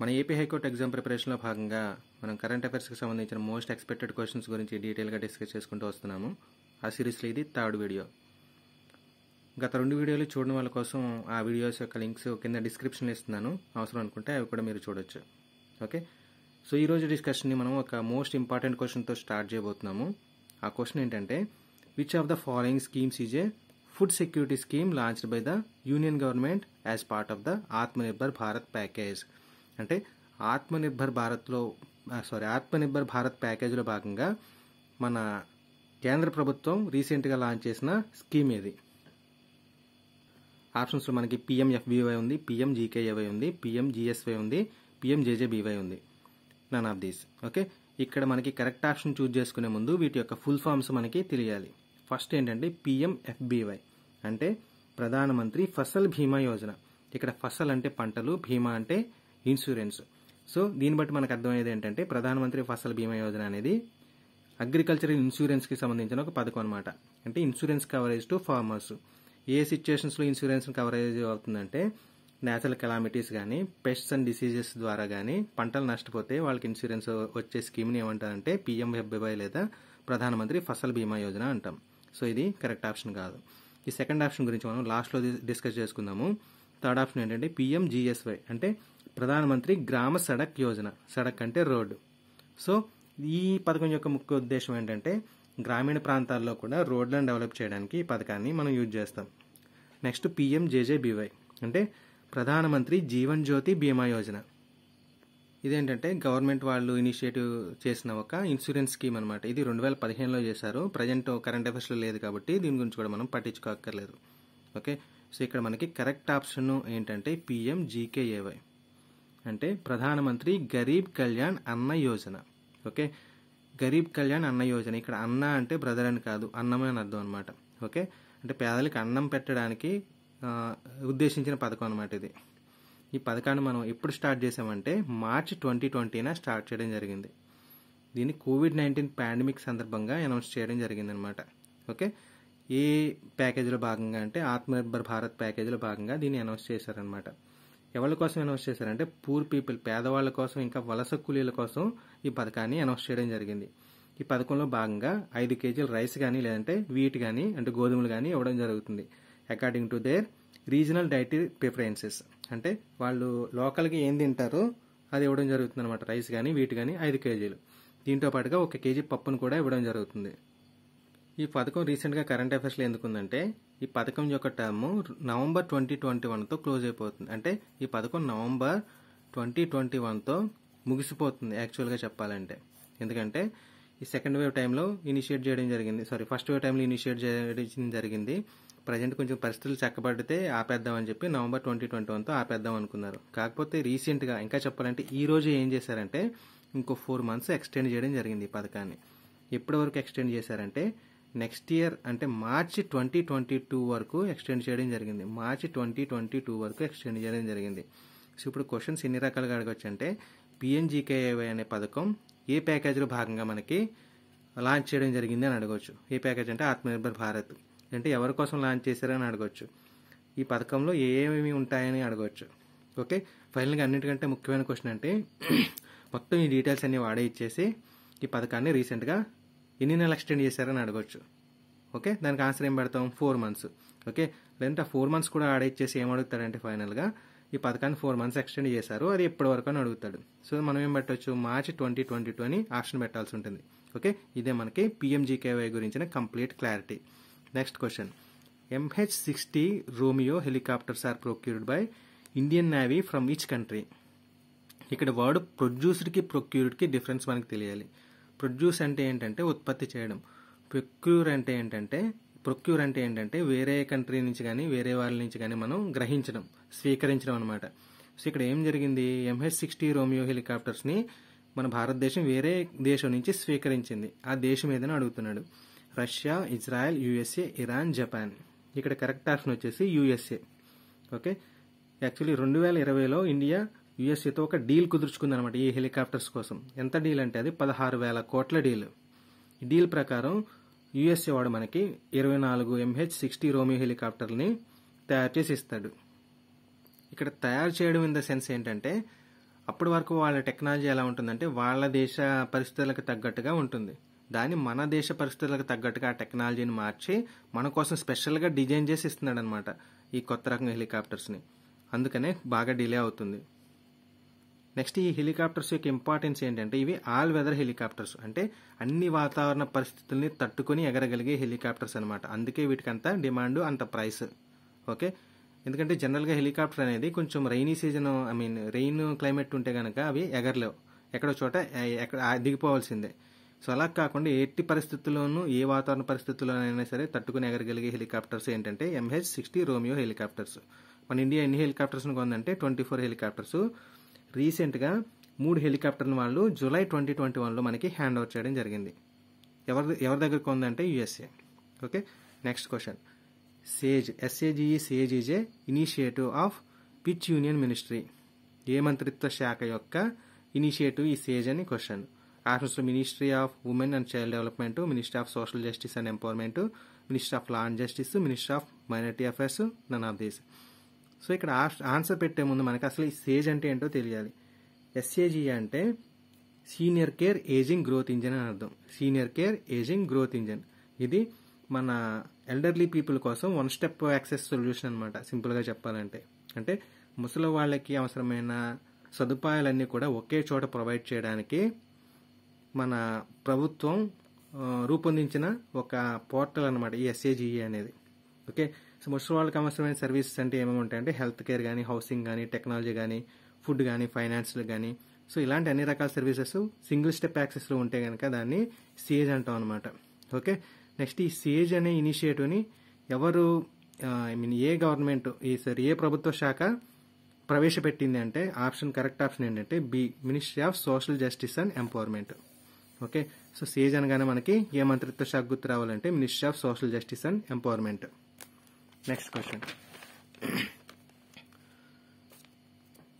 మన AP high court exam ప్రిపరేషన్లో భాగంగా మనం కరెంట్ అఫైర్స్కి సంబంధించిన మోస్ట్ ఎక్స్పెక్టెడ్ క్వశ్చన్స్ గురించి డీటెయిల్గా డిస్కస్ చేసుకుంటూ వస్తున్నాము ఆ సిరీస్లో ఇది థర్డ్ వీడియో గత రెండు వీడియోలు చూడడం వాళ్ళ కోసం ఆ వీడియోస్ యొక్క లింక్స్ కింద డిస్క్రిప్షన్లో ఇస్తున్నాను అవసరం అనుకుంటే అవి కూడా మీరు చూడొచ్చు ఓకే సో ఈరోజు డిస్కషన్ని మనం ఒక మోస్ట్ ఇంపార్టెంట్ క్వశ్చన్తో స్టార్ట్ చేయబోతున్నాము ఆ క్వశ్చన్ ఏంటంటే which of the following schemes is a food security scheme launched by the union government as part of the Atmanirbhar Bharat package అంటే ఆత్మనిర్భర్ భారత్లో సారీ ఆత్మనిర్భర్ భారత్ ప్యాకేజీలో భాగంగా మన కేంద్ర ప్రభుత్వం రీసెంట్గా లాంచ్ చేసిన స్కీమ్ ఇది ఆప్షన్స్లో మనకి పిఎంఎఫ్బివై ఉంది పిఎం జీకేఏవై ఉంది పిఎం జిఎస్వై ఉంది పిఎం జేజేబీవై ఉంది నన్ ఆఫ్ దీస్ ఓకే ఇక్కడ మనకి కరెక్ట్ ఆప్షన్ చూజ్ చేసుకునే ముందు వీటి యొక్క ఫుల్ ఫామ్స్ మనకి తెలియాలి ఫస్ట్ ఏంటంటే పిఎంఎఫ్బివై అంటే ప్రధానమంత్రి ఫసల్ భీమా యోజన ఇక్కడ ఫసల్ అంటే పంటలు భీమా అంటే ఇన్సూరెన్స్ సో దీన్ని బట్టి మనకు అర్థమయ్యేది ఏంటంటే ప్రధానమంత్రి ఫసల్ బీమా యోజన అనేది అగ్రికల్చరల్ ఇన్సూరెన్స్కి సంబంధించిన ఒక పథకం అనమాట అంటే ఇన్సూరెన్స్ కవరేజ్ టు ఫార్మర్స్ ఏ సిచ్యుయేషన్స్లో ఇన్సూరెన్స్ కవరేజ్ అవుతుందంటే నేచురల్ కెలామిటీస్ కానీ పెస్ట్స్ అండ్ డిసీజెస్ ద్వారా కానీ పంటలు నష్టపోతే వాళ్ళకి ఇన్సూరెన్స్ వచ్చే స్కీమ్ని ఏమంటారంటే పీఎం ఎఫ్బీవై లేదా ప్రధానమంత్రి ఫసల్ బీమా యోజన అంటాం సో ఇది కరెక్ట్ ఆప్షన్ కాదు ఈ సెకండ్ ఆప్షన్ గురించి మనం లాస్ట్లో డిస్కస్ చేసుకుందాము థర్డ్ ఆప్షన్ ఏంటంటే పీఎం అంటే ప్రధానమంత్రి గ్రామ సడక్ యోజన సడక్ అంటే రోడ్డు సో ఈ పథకం యొక్క ముఖ్య ఉద్దేశం ఏంటంటే గ్రామీణ ప్రాంతాల్లో కూడా రోడ్లను డెవలప్ చేయడానికి ఈ పథకాన్ని మనం యూజ్ చేస్తాం నెక్స్ట్ పిఎం జేజేబీవై అంటే ప్రధానమంత్రి జీవన్ జ్యోతి బీమా యోజన ఇదేంటంటే గవర్నమెంట్ వాళ్ళు ఇనిషియేటివ్ చేసిన ఒక ఇన్సూరెన్స్ స్కీమ్ అనమాట ఇది రెండు వేల పదిహేనులో చేశారు ప్రజెంట్ కరెంట్ అఫేర్స్లో లేదు కాబట్టి దీని గురించి కూడా మనం పట్టించుకోక్కర్లేదు ఓకే సో ఇక్కడ మనకి కరెక్ట్ ఆప్షన్ ఏంటంటే పిఎం జీకేఏవై అంటే ప్రధానమంత్రి గరీబ్ కళ్యాణ్ అన్న యోజన ఓకే గరీబ్ కళ్యాణ్ అన్న యోజన ఇక్కడ అన్న అంటే బ్రదర్ అని కాదు అన్నమే అని అర్థం అనమాట ఓకే అంటే పేదలకు అన్నం పెట్టడానికి ఉద్దేశించిన పథకం అనమాట ఇది ఈ పథకాన్ని మనం ఎప్పుడు స్టార్ట్ చేసామంటే మార్చ్ ట్వంటీ ట్వంటీన స్టార్ట్ చేయడం జరిగింది దీన్ని కోవిడ్ నైన్టీన్ పాండమిక్ సందర్భంగా అనౌన్స్ చేయడం జరిగింది అనమాట ఓకే ఏ ప్యాకేజీలో భాగంగా అంటే ఆత్మనిర్భర్ భారత్ ప్యాకేజీలో భాగంగా దీన్ని అనౌన్స్ చేశారనమాట ఎవరి కోసం అనౌన్స్ చేశారంటే పూర్ పీపుల్ పేదవాళ్ళ కోసం ఇంకా వలస కూలీల కోసం ఈ పథకాన్ని అనౌన్స్ చేయడం జరిగింది ఈ పథకంలో భాగంగా ఐదు కేజీల రైస్ కానీ లేదంటే వీట్ కానీ అంటే గోధుమలు కానీ ఇవ్వడం జరుగుతుంది according to their regional dietary preferences అంటే వాళ్ళు లోకల్గా ఏం తింటారో అది ఇవ్వడం జరుగుతుంది అనమాట రైస్ కానీ వీటి కానీ ఐదు కేజీలు దీంతో పాటుగా ఒక కేజీ పప్పును కూడా ఇవ్వడం జరుగుతుంది ఈ పథకం రీసెంట్గా కరెంట్ అఫేర్స్లో ఎందుకుందంటే ఈ పథకం యొక్క టర్మ్ నవంబర్ ట్వంటీ ట్వంటీ వన్తో క్లోజ్ అయిపోతుంది అంటే ఈ పథకం నవంబర్ ట్వంటీ ట్వంటీ వన్తో ముగిసిపోతుంది యాక్చువల్గా చెప్పాలంటే ఎందుకంటే ఈ సెకండ్ వేవ్ టైంలో ఇనిషియేట్ చేయడం జరిగింది సారీ ఫస్ట్ వేవ్ టైంలో ఇనిషియేట్ చేయడం జరిగింది ప్రజెంట్ కొంచెం పరిస్థితులు చక్కబడితే ఆపేద్దామని చెప్పి నవంబర్ ట్వంటీ ట్వంటీ వన్తో ఆపేద్దాం అనుకున్నారు కాకపోతే రీసెంట్గా ఇంకా చెప్పాలంటే ఈ రోజు ఏం చేశారంటే ఇంకో ఫోర్ మంత్స్ ఎక్స్టెండ్ చేయడం జరిగింది ఈ పథకాన్ని ఎప్పటి వరకు ఎక్స్టెండ్ చేశారంటే నెక్స్ట్ ఇయర్ అంటే మార్చి ట్వంటీ ట్వంటీ టూ వరకు ఎక్స్టెండ్ చేయడం జరిగింది మార్చి ట్వంటీ ట్వంటీ టూ వరకు ఎక్స్టెండ్ చేయడం జరిగింది సో ఇప్పుడు క్వశ్చన్స్ ఎన్ని రకాలుగా అడగచ్చు అంటే పిఎంజీకేఏవై అనే పథకం ఏ ప్యాకేజీలో భాగంగా మనకి లాంచ్ చేయడం జరిగింది అని అడగవచ్చు ఏ ప్యాకేజ్ అంటే ఆత్మనిర్భర్ భారత్ అంటే ఎవరి కోసం లాంచ్ చేశారని అడగవచ్చు ఈ పథకంలో ఏమేమి ఉంటాయని అడగవచ్చు ఓకే ఫైనల్గా అన్నింటికంటే ముఖ్యమైన క్వశ్చన్ అంటే మొత్తం ఈ డీటెయిల్స్ అన్ని వాడే ఇచ్చేసి ఈ పథకాన్ని రీసెంట్గా ఎన్ని నెలలు ఎక్స్టెండ్ చేశారని అడగొచ్చు ఓకే దానికి ఆన్సర్ ఏం పెడతాం ఫోర్ మంత్స్ ఓకే లేదంటే ఫోర్ మంత్స్ కూడా యాడ్ ఇచ్చేసి ఏం అడుగుతాడంటే ఫైనల్గా ఈ పథకాన్ని ఫోర్ మంత్స్ ఎక్స్టెండ్ చేశారు అది ఎప్పటి వరకు అని అడుగుతాడు సో మనం ఏం పెట్టవచ్చు మార్చి ట్వంటీ ట్వంటీ టూ అని ఆప్షన్ పెట్టాల్సి ఉంటుంది ఓకే ఇదే మనకి పిఎంజీకేవై గురించిన complete clarity next question MH sixty Romeo helicopters are procured by Indian navy from which country ఇక్కడ వర్డ్ ప్రొడ్యూస్డ్కి ప్రొక్యూర్డ్కి డిఫరెన్స్ మనకి తెలియాలి ప్రొడ్యూస్ అంటే ఏంటంటే ఉత్పత్తి చేయడం ప్రొక్యూర్ అంటే ఏంటంటే ప్రొక్యూర్ అంటే ఏంటంటే వేరే కంట్రీ నుంచి కానీ వేరే వాళ్ళ నుంచి కానీ మనం గ్రహించడం స్వీకరించడం అనమాట సో ఇక్కడ ఏం జరిగింది ఎంహెచ్ సిక్స్టీ రోమియో హెలికాప్టర్స్ని మన భారతదేశం వేరే దేశం నుంచి స్వీకరించింది ఆ దేశం ఏదైనా అడుగుతున్నాడు Russia Israel USA Iran Japan ఇక్కడ కరెక్ట్ ఆప్షన్ వచ్చేసి యుఎస్ఏ ఓకే యాక్చువల్లీ రెండు వేల ఇరవైలో ఇండియా యుఎస్ఏతో ఒక డీల్ అనమాట ఈ హెలికాప్టర్స్ కోసం ఎంత డీల్ అంటే అది పదహారు వేల కోట్ల డీల్ ఈ డీల్ ప్రకారం యుఎస్ఏ వాడు మనకి ఇరవై నాలుగు ఎంహెచ్ సిక్స్టీ రోమియో హెలికాప్టర్ని తయారు చేసి ఇస్తాడు ఇక్కడ తయారు చేయడం ఇన్ ద సెన్స్ ఏంటంటే అప్పటి వరకు వాళ్ళ టెక్నాలజీ ఎలా ఉంటుందంటే వాళ్ళ దేశ పరిస్థితులకు తగ్గట్టుగా ఉంటుంది దాన్ని మన దేశ పరిస్థితులకు తగ్గట్టుగా ఆ టెక్నాలజీని మార్చి మన కోసం స్పెషల్గా డిజైన్ చేసి ఇస్తున్నాడు అనమాట ఈ కొత్త రకం హెలికాప్టర్స్ని అందుకనే బాగా డిలే అవుతుంది నెక్స్ట్ ఈ హెలికాప్టర్స్ యొక్క ఇంపార్టెన్స్ ఏంటంటే ఇవి ఆల్ వెదర్ హెలికాప్టర్స్ అంటే అన్ని వాతావరణ పరిస్థితుల్ని తట్టుకొని ఎగరగలిగే హెలికాప్టర్స్ అనమాట అందుకే వీటికి అంత డిమాండ్ అంత ప్రైస్ ఓకే ఎందుకంటే జనరల్గా హెలికాప్టర్ అనేది కొంచెం rainy season I mean rain climate ఉంటే కనుక అవి ఎగరలేవు ఎక్కడో చోట ఎక్కడ దిగిపోవాల్సిందే సో అలా కాకుండా ఎట్టి పరిస్థితుల్లోనూ ఏ వాతావరణ పరిస్థితుల్లోనైనా సరే తట్టుకుని ఎగరగలిగే హెలికాప్టర్స్ ఏంటంటే ఎంహెచ్ సిక్స్టీ రోమియో హెలికాప్టర్స్ మన ఇండియా ఎన్ని హెలికాప్టర్స్ కొందంటే ట్వంటీ ఫోర్ హెలికాప్టర్స్ రీసెంట్గా మూడు హెలికాప్టర్ని వాళ్ళు జూలై ట్వంటీ ట్వంటీ వన్లో మనకి హ్యాండ్ ఓవర్ చేయడం జరిగింది ఎవరి ఎవరి దగ్గరకు ఉందంటే USA okay next question SAGE S A G E SAGE is a initiative of which union ministry ఏ మంత్రిత్వ శాఖ యొక్క ఇనిషియేటివ్ ఈ సేజ్ అని క్వశ్చన్ ఆప్షన్స్లో ministry of women and child development ministry of social justice and empowerment ministry of law and justice ministry of minority affairs none of these so ఇక్కడ answer పెట్టే ముందు మనకు అసలు ఈ సేజ్ అంటే ఏంటో తెలియాలి ఎస్ఏజీ అంటే senior care ageing growth engine అని అర్థం senior care ageing growth engine ఇది మన ఎల్డర్లీ పీపుల్ కోసం వన్ స్టెప్ యాక్సెస్ సొల్యూషన్ అనమాట సింపుల్గా చెప్పాలంటే అంటే ముసలి వాళ్ళకి అవసరమైన సదుపాయాలన్నీ కూడా ఒకే చోట ప్రొవైడ్ చేయడానికి మన ప్రభుత్వం రూపొందించిన ఒక పోర్టల్ అనమాట ఈ ఎస్ఏజీఈ e అనేది ఓకే సో ముస్లిం వాళ్ళకి అవసరమైన సర్వీసెస్ అంటే ఏమేమి ఉంటాయంటే హెల్త్ కేర్ కానీ హౌసింగ్ కానీ టెక్నాలజీ కానీ ఫుడ్ కానీ ఫైనాన్స్లు కానీ సో ఇలాంటి అన్ని రకాల సర్వీసెస్ సింగిల్ స్టెప్ యాక్సెస్లో ఉంటే కనుక దాన్ని సిఏజ్ అంటాం అనమాట ఓకే నెక్స్ట్ ఈ సిఏజ్ అనే ఇనిషియేటివ్ని ఎవరు ఐ మీన్ ఏ గవర్నమెంట్ ఈ సార్ ఏ ప్రభుత్వ శాఖ ప్రవేశపెట్టింది అంటే ఆప్షన్ కరెక్ట్ ఆప్షన్ ఏంటంటే B ministry of social justice and empowerment okay so SAGE అనగానే మనకి ఏ మంత్రిత్వ శాఖ గుర్తు రావాలంటే ministry of social justice and empowerment Next question.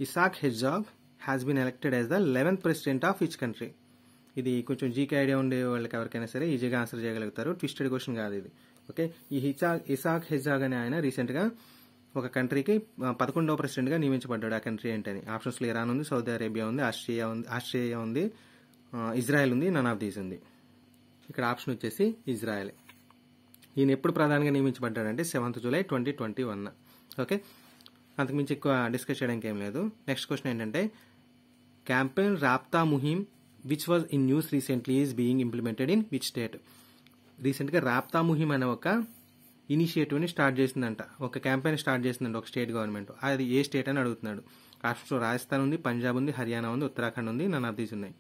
Isaac హెజ్జాబ్ has been elected as the eleventh president of which country ఇది కొంచెం జీకే ఐడియా ఉండే వాళ్ళకి ఎవరికైనా సరే ఈజీగా ఆన్సర్ చేయగలుగుతారు ట్విస్టెడ్ క్వశ్చన్ కాదు ఇది ఓకే ఈ హిసాక్ ఇసాక్ హెజ్జాగ్ అనే ఆయన రీసెంట్గా ఒక కంట్రీకి పదకొండవ ప్రెసిడెంట్గా నియమించబడ్డాడు ఆ కంట్రీ ఏంటని ఆప్షన్స్లో ఇరాన్ ఉంది సౌదీ అరేబియా ఉంది ఆస్ట్రియా ఉంది ఆస్ట్రేలియా ఉంది ఇజ్రాయెల్ ఉంది నన్ ఆఫ్ దీస్ ఉంది ఇక్కడ ఆప్షన్ వచ్చేసి ఇజ్రాయెల్ ఈయన ఎప్పుడు ప్రధానంగా నియమించబడ్డాడంటే seventh July twenty twenty one okay అంతకుమించి ఎక్కువ డిస్కస్ చేయడానికి ఏం లేదు నెక్స్ట్ క్వశ్చన్ ఏంటంటే campaign Raabta Muhim which was in news recently is being implemented in which state రీసెంట్గా రాప్తా ముహిమ్ అనే ఒక ఇనిషియేటివ్ని స్టార్ట్ చేసిందంట ఒక క్యాంపెయిన్ స్టార్ట్ చేసిందంట ఒక స్టేట్ గవర్నమెంట్ అది ఏ స్టేట్ అని అడుగుతున్నాడు రాష్ట్రంలో రాజస్థాన్ ఉంది పంజాబ్ ఉంది హర్యానా ఉంది ఉత్తరాఖండ్ ఉంది నన్ను అర్థీస్ ఉన్నాయి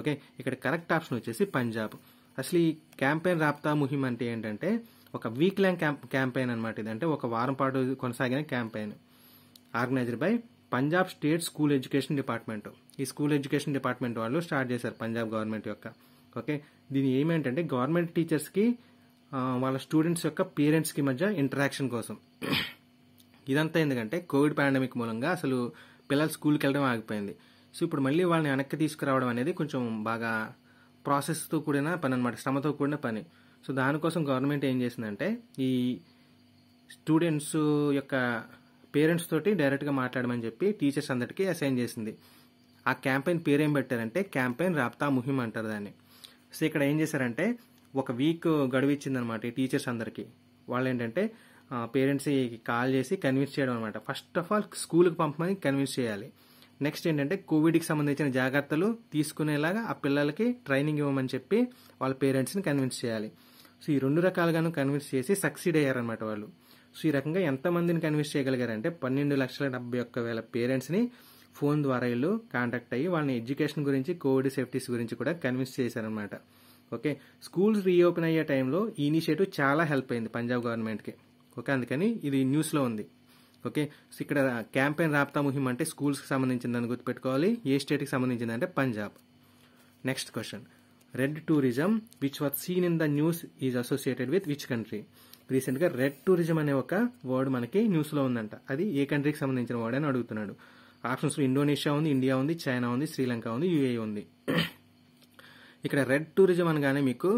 ఓకే ఇక్కడ కరెక్ట్ ఆప్షన్ వచ్చేసి పంజాబ్ అసలు ఈ క్యాంపెయిన్ రాప్తా ముహిమ్ అంటే ఏంటంటే ఒక వీక్ ల్యాంగ్ క్యాంప్ క్యాంపెయిన్ అనమాట ఇది అంటే ఒక వారం పాటు కొనసాగిన campaign organized by Punjab state school education department ఈ స్కూల్ ఎడ్యుకేషన్ డిపార్ట్మెంట్ వాళ్ళు స్టార్ట్ చేశారు పంజాబ్ గవర్నమెంట్ యొక్క ఓకే దీని ఏమేంటంటే గవర్నమెంట్ టీచర్స్కి వాళ్ళ స్టూడెంట్స్ యొక్క పేరెంట్స్కి మధ్య ఇంటరాక్షన్ కోసం ఇదంతా ఎందుకంటే కోవిడ్ పాండమిక్ మూలంగా అసలు పిల్లలు స్కూల్కి వెళ్ళడం ఆగిపోయింది సో ఇప్పుడు మళ్ళీ వాళ్ళని వెనక్కి తీసుకురావడం అనేది కొంచెం బాగా ప్రాసెస్తో కూడిన పని అనమాట శ్రమతో కూడిన పని సో దానికోసం గవర్నమెంట్ ఏం చేసిందంటే ఈ స్టూడెంట్స్ యొక్క పేరెంట్స్ తోటి డైరెక్ట్గా మాట్లాడమని చెప్పి టీచర్స్ అందరికీ అసైన్ చేసింది ఆ క్యాంపెయిన్ పేరేం పెట్టారంటే క్యాంపెయిన్ రాప్తా ముహిం అంటారు దాన్ని సో ఇక్కడ ఏం చేశారంటే ఒక వీక్ గడువు ఇచ్చిందనమాట ఈ టీచర్స్ అందరికీ వాళ్ళు ఏంటంటే పేరెంట్స్కి కాల్ చేసి కన్విన్స్ చేయడం అనమాట ఫస్ట్ ఆఫ్ ఆల్ స్కూల్కి పంపమని కన్విన్స్ చేయాలి నెక్స్ట్ ఏంటంటే కోవిడ్కి సంబంధించిన జాగ్రత్తలు తీసుకునేలాగా ఆ పిల్లలకి ట్రైనింగ్ ఇవ్వమని చెప్పి వాళ్ళ పేరెంట్స్ని కన్విన్స్ చేయాలి సో ఈ రెండు రకాలుగాను కన్విన్స్ చేసి సక్సీడ్ అయ్యారనమాట వాళ్ళు సో ఈ రకంగా ఎంతమందిని కన్విన్స్ చేయగలిగారంటే పన్నెండు లక్షల డెబ్బై ఒక్క వేల పేరెంట్స్ని ఫోన్ ద్వారా వీళ్ళు కాంటాక్ట్ అయ్యి వాళ్ళని ఎడ్యుకేషన్ గురించి కోవిడ్ సేఫ్టీస్ గురించి కూడా కన్విన్స్ చేశారనమాట ఓకే స్కూల్స్ రీఓపెన్ అయ్యే టైంలో ఈ ఇనిషియేటివ్ చాలా హెల్ప్ అయింది పంజాబ్ గవర్నమెంట్కి ఓకే అందుకని ఇది న్యూస్లో ఉంది ఓకే సో ఇక్కడ క్యాంపెయిన్ రాప్తా ముహిమ్ అంటే స్కూల్స్కి సంబంధించిందని గుర్తుపెట్టుకోవాలి ఏ స్టేట్కి సంబంధించింది అంటే Punjab next question red tourism which was seen in the news is associated with which country రీసెంట్గా రెడ్ టూరిజం అనే ఒక వర్డ్ మనకి న్యూస్లో ఉందంట అది ఏ కంట్రీకి సంబంధించిన వర్డ్ అని అడుగుతున్నాడు ఆప్షన్స్ ఇండోనేషియా ఉంది ఇండియా ఉంది చైనా ఉంది శ్రీలంక ఉంది యూఏ e ఉంది ఇక్కడ రెడ్ టూరిజం అనగానే మీకు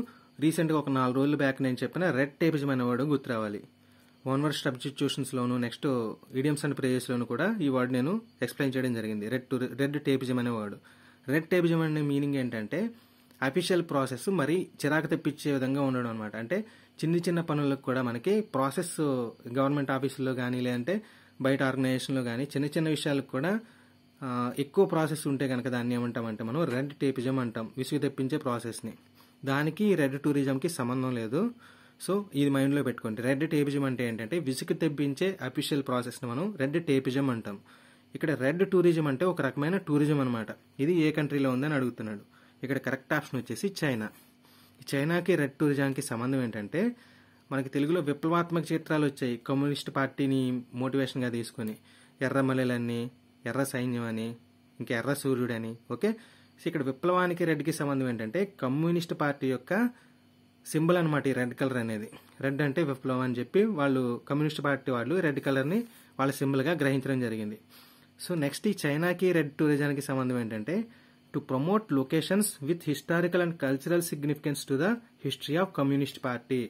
రీసెంట్గా ఒక నాలుగు రోజుల బ్యాక్ నేను చెప్పిన రెడ్ టేపిజం అనే వర్డ్ గుర్తు రావాలి వన్వర్డ్ సబ్స్టిట్యూషన్స్లోను నెక్స్ట్ ఈడియమ్స్ అండ్ ప్రేజెస్లోను కూడా ఈ వర్డ్ నేను ఎక్స్ప్లెయిన్ చేయడం జరిగింది రెడ్ టు రెడ్ టేపిజం అనే వర్డ్ రెడ్ టేపిజం అనే మీనింగ్ ఏంటంటే అఫీషియల్ ప్రాసెస్ మరి చిరాకు తెప్పించే విధంగా ఉండడం అనమాట అంటే చిన్న చిన్న పనులకు కూడా మనకి ప్రాసెస్ గవర్నమెంట్ ఆఫీసుల్లో కానీ లేదంటే బయట ఆర్గనైజేషన్లో కానీ చిన్న చిన్న విషయాలకు కూడా ఎక్కువ ప్రాసెస్ ఉంటే కనుక దాన్ని ఏమంటాం అంటే మనం రెడ్ టేపిజం అంటాం విసుగు తెప్పించే ప్రాసెస్ని దానికి రెడ్ టూరిజంకి సంబంధం లేదు సో ఇది మైండ్లో పెట్టుకోండి రెడ్ టేపిజం అంటే ఏంటంటే విసుగు తెప్పించే అఫీషియల్ ప్రాసెస్ని మనం రెడ్ టేపిజం అంటాం ఇక్కడ రెడ్ టూరిజం అంటే ఒక రకమైన టూరిజం అనమాట ఇది ఏ కంట్రీలో ఉందని అడుగుతున్నాడు ఇక్కడ కరెక్ట్ ఆప్షన్ వచ్చేసి చైనా చైనాకి రెడ్ టూరిజంకి సంబంధం ఏంటంటే మనకి తెలుగులో విప్లవాత్మక చిత్రాలు వచ్చాయి కమ్యూనిస్ట్ పార్టీని మోటివేషన్గా తీసుకొని ఎర్రమల్లెలని ఎర్ర సైన్యం అని ఇంకా ఎర్ర సూర్యుడని ఓకే సో ఇక్కడ విప్లవానికి రెడ్డికి సంబంధం ఏంటంటే కమ్యూనిస్ట్ పార్టీ యొక్క సింబల్ అనమాట ఈ రెడ్ కలర్ అనేది రెడ్ అంటే విప్లవం అని చెప్పి వాళ్ళు కమ్యూనిస్ట్ పార్టీ వాళ్ళు రెడ్ కలర్ని వాళ్ళ సింబల్గా గ్రహించడం జరిగింది సో నెక్స్ట్ ఈ చైనాకి రెడ్ టూరిజానికి సంబంధం ఏంటంటే to promote locations with historical and cultural significance to the history of communist party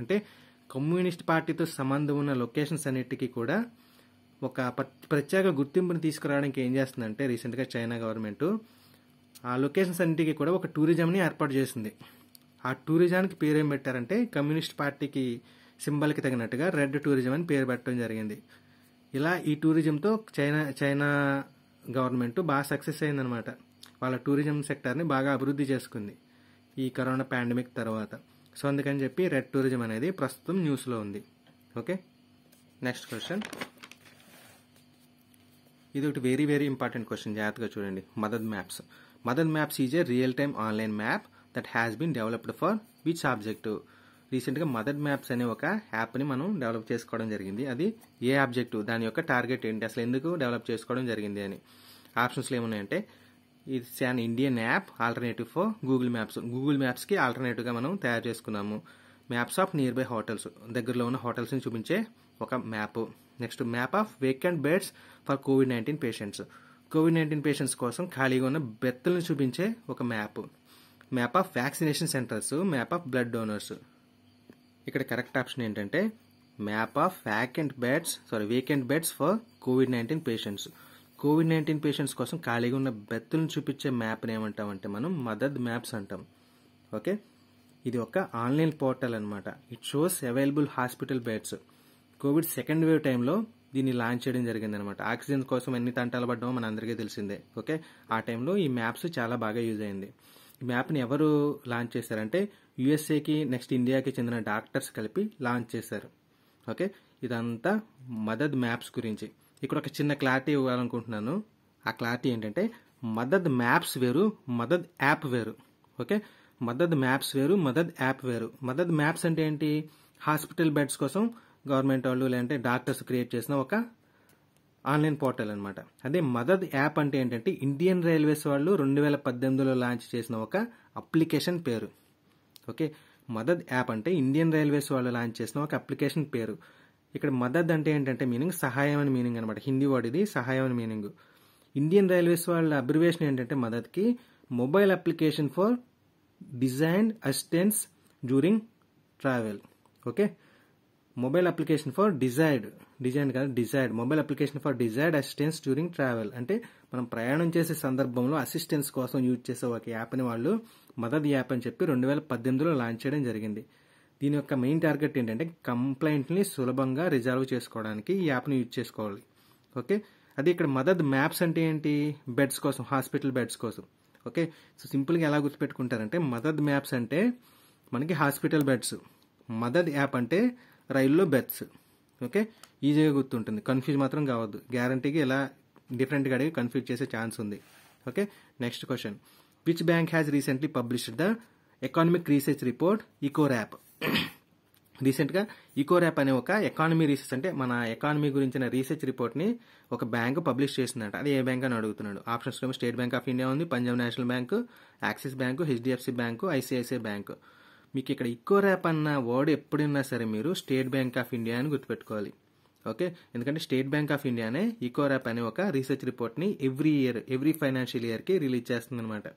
అంటే కమ్యూనిస్ట్ పార్టీతో సంబంధం ఉన్న లొకేషన్స్ అన్నిటికీ కూడా ఒక ప్రత్యేక గుర్తింపుని తీసుకురావడానికి ఏం చేస్తుందంటే రీసెంట్గా చైనా గవర్నమెంట్ ఆ లొకేషన్స్ అన్నిటికీ కూడా ఒక టూరిజంని ఏర్పాటు చేసింది ఆ టూరిజానికి పేరేం పెట్టారంటే కమ్యూనిస్ట్ పార్టీకి సింబల్కి తగినట్టుగా రెడ్ టూరిజం అని పేరు పెట్టడం జరిగింది ఇలా ఈ టూరిజంతో చైనా చైనా గవర్నమెంట్ బాగా సక్సెస్ అయిందనమాట వాళ్ళ టూరిజం సెక్టర్ని బాగా అభివృద్ధి చేసుకుంది ఈ కరోనా పాండమిక్ తర్వాత సో అందుకని చెప్పి రెడ్ టూరిజం అనేది ప్రస్తుతం న్యూస్లో ఉంది ఓకే నెక్స్ట్ క్వశ్చన్ ఇది ఒకటి వెరీ వెరీ ఇంపార్టెంట్ క్వశ్చన్ జాగ్రత్తగా చూడండి mother maps mother maps is a real time online map that has been developed for which object రీసెంట్గా మదర్ మ్యాప్స్ అనే ఒక యాప్ని మనం డెవలప్ చేసుకోవడం జరిగింది అది ఏ ఆబ్జెక్ట్ దాని యొక్క టార్గెట్ ఏంటి అసలు ఎందుకు డెవలప్ చేసుకోవడం జరిగింది అని ఆప్షన్స్లో ఏమున్నాయంటే it's an Indian app alternative for Google maps Google మ్యాప్స్కి ఆల్టర్నేటివ్గా మనం తయారు చేసుకున్నాము maps of nearby hotels దగ్గరలో ఉన్న హోటల్స్ని చూపించే ఒక map next map of vacant beds for COVID nineteen patients COVID nineteen patients కోసం ఖాళీగా ఉన్న బెత్తలను చూపించే ఒక map map of vaccination centres map of blood donors ఇక్కడ కరెక్ట్ ఆప్షన్ ఏంటంటే map of vacant beds sorry vacant beds for COVID nineteen patients COVID nineteen patients కోసం ఖాళీగా ఉన్న బెత్తులను చూపించే మ్యాప్ని ఏమంటామంటే మనం మదద్ మ్యాప్స్ అంటాం ఓకే ఇది ఒక ఆన్లైన్ పోర్టల్ అనమాట it shows available hospital beds COVID second wave టైంలో దీన్ని లాంచ్ చేయడం జరిగింది అనమాట ఆక్సిజన్ కోసం ఎన్ని తంటాలు పడ్డామో మన అందరికీ తెలిసిందే ఓకే ఆ టైంలో ఈ మ్యాప్స్ చాలా బాగా యూజ్ అయింది ఈ మ్యాప్ని ఎవరు లాంచ్ చేశారంటే యుఎస్ఏకి నెక్స్ట్ ఇండియాకి చెందిన డాక్టర్స్ కలిపి లాంచ్ చేశారు ఓకే ఇదంతా మదద్ మ్యాప్స్ గురించి ఇక్కడ ఒక చిన్న క్లారిటీ ఇవ్వాలనుకుంటున్నాను ఆ క్లారిటీ ఏంటంటే మదద్ మ్యాప్స్ వేరు మదద్ యాప్ వేరు ఓకే మదద్ మ్యాప్స్ వేరు మదద్ యాప్ వేరు మదద్ మ్యాప్స్ అంటే ఏంటి హాస్పిటల్ బెడ్స్ కోసం గవర్నమెంట్ వాళ్ళు లేదంటే డాక్టర్స్ క్రియేట్ చేసిన ఒక ఆన్లైన్ పోర్టల్ అనమాట అదే మదద్ యాప్ అంటే ఏంటంటే ఇండియన్ రైల్వేస్ వాళ్ళు రెండు వేల పద్దెనిమిదిలో లాంచ్ చేసిన ఒక అప్లికేషన్ పేరు ఓకే మదద్ యాప్ అంటే ఇండియన్ రైల్వేస్ వాళ్ళు లాంచ్ చేసిన ఒక అప్లికేషన్ పేరు ఇక్కడ మదద్ అంటే ఏంటంటే మీనింగ్ సహాయం అని మీనింగ్ అనమాట హిందీ వర్డ్ ఇది సహాయం అని మీనింగ్ ఇండియన్ రైల్వేస్ వాళ్ళ అబ్రివేషన్ ఏంటంటే మదద్కి mobile application for design assistance during travel okay mobile application for desired design కాదు desired mobile application for desired assistance during travel అంటే మనం ప్రయాణం చేసే సందర్భంలో అసిస్టెన్స్ కోసం యూజ్ చేసే ఒక యాప్ని వాళ్ళు మదద్ యాప్ అని చెప్పి రెండు వేల పద్దెనిమిదిలో లాంచ్ చేయడం జరిగింది దీని యొక్క మెయిన్ టార్గెట్ ఏంటంటే కంప్లైంట్ని సులభంగా రిజాల్వ్ చేసుకోవడానికి ఈ యాప్ని యూజ్ చేసుకోవాలి ఓకే అదే ఇక్కడ మదద్ మ్యాప్స్ అంటే ఏంటి బెడ్స్ కోసం హాస్పిటల్ బెడ్స్ కోసం ఓకే సో సింపుల్గా ఎలా గుర్తుపెట్టుకుంటారంటే మదద్ మ్యాప్స్ అంటే మనకి హాస్పిటల్ బెడ్స్ మదద్ యాప్ అంటే రైల్లో బెర్త్స్ ఓకే ఈజీగా గుర్తుంటుంది కన్ఫ్యూజ్ మాత్రం కావద్దు గ్యారంటీకి ఇలా డిఫరెంట్గా అడిగి కన్ఫ్యూజ్ చేసే ఛాన్స్ ఉంది okay next question which bank has recently published the economic research report Ecowrap రీసెంట్గా ఈకో ర్యాప్ అనే ఒక ఎకానమీ రీసెర్చ్ అంటే మన ఎకానమీ గురించిన రీసెర్చ్ రిపోర్ట్ని ఒక బ్యాంక్ పబ్లిష్ చేసిందంట అది ఏ బ్యాంక్ అని అడుగుతున్నాడు options State Bank of India ఉంది Punjab National Bank Axis bank HDFC bank ICICI bank మీకు ఇక్కడ ఇక్కో ర్యాప్ అన్న వర్డ్ ఎప్పుడున్నా సరే మీరు స్టేట్ బ్యాంక్ ఆఫ్ ఇండియా అని గుర్తుపెట్టుకోవాలి ఓకే ఎందుకంటే స్టేట్ బ్యాంక్ ఆఫ్ ఇండియానే ఈకో ర్యాప్ అనే ఒక రీసెర్చ్ రిపోర్ట్ని ఎవ్రీ ఇయర్ ఎవ్రీ ఫైనాన్షియల్ ఇయర్కి రిలీజ్ చేస్తుంది అనమాట